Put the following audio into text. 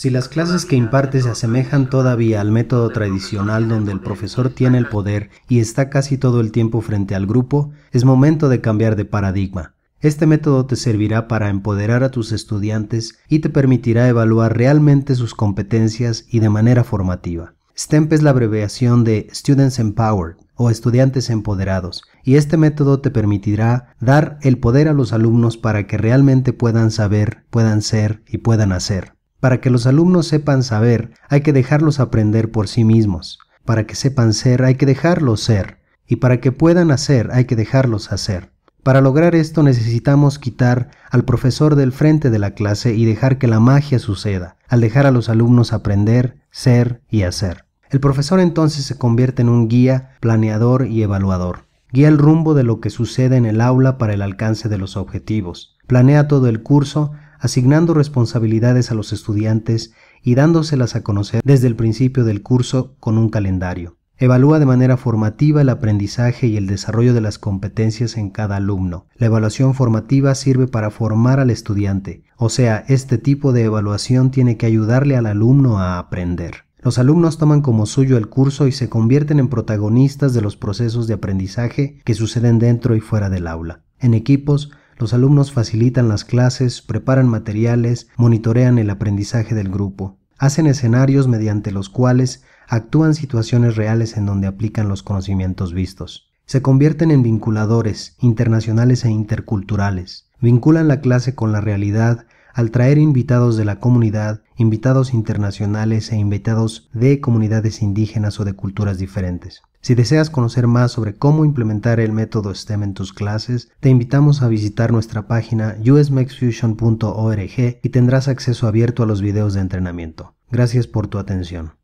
Si las clases que imparte se asemejan todavía al método tradicional donde el profesor tiene el poder y está casi todo el tiempo frente al grupo, es momento de cambiar de paradigma. Este método te servirá para empoderar a tus estudiantes y te permitirá evaluar realmente sus competencias y de manera formativa. STEMP es la abreviación de Students Empowered o estudiantes empoderados, y este método te permitirá dar el poder a los alumnos para que realmente puedan saber, puedan ser y puedan hacer. Para que los alumnos sepan saber, hay que dejarlos aprender por sí mismos. Para que sepan ser, hay que dejarlos ser. Y para que puedan hacer, hay que dejarlos hacer. Para lograr esto necesitamos quitar al profesor del frente de la clase y dejar que la magia suceda, al dejar a los alumnos aprender, ser y hacer. El profesor entonces se convierte en un guía, planeador y evaluador. Guía el rumbo de lo que sucede en el aula para el alcance de los objetivos. Planea todo el curso asignando responsabilidades a los estudiantes y dándoselas a conocer desde el principio del curso con un calendario. Evalúa de manera formativa el aprendizaje y el desarrollo de las competencias en cada alumno. La evaluación formativa sirve para formar al estudiante, o sea, este tipo de evaluación tiene que ayudarle al alumno a aprender. Los alumnos toman como suyo el curso y se convierten en protagonistas de los procesos de aprendizaje que suceden dentro y fuera del aula. En equipos, los alumnos facilitan las clases, preparan materiales, monitorean el aprendizaje del grupo, hacen escenarios mediante los cuales actúan situaciones reales en donde aplican los conocimientos vistos. Se convierten en vinculadores internacionales e interculturales. Vinculan la clase con la realidad al traer invitados de la comunidad, invitados internacionales e invitados de comunidades indígenas o de culturas diferentes. Si deseas conocer más sobre cómo implementar el método STEM en tus clases, te invitamos a visitar nuestra página usmexfusion.org y tendrás acceso abierto a los videos de entrenamiento. Gracias por tu atención.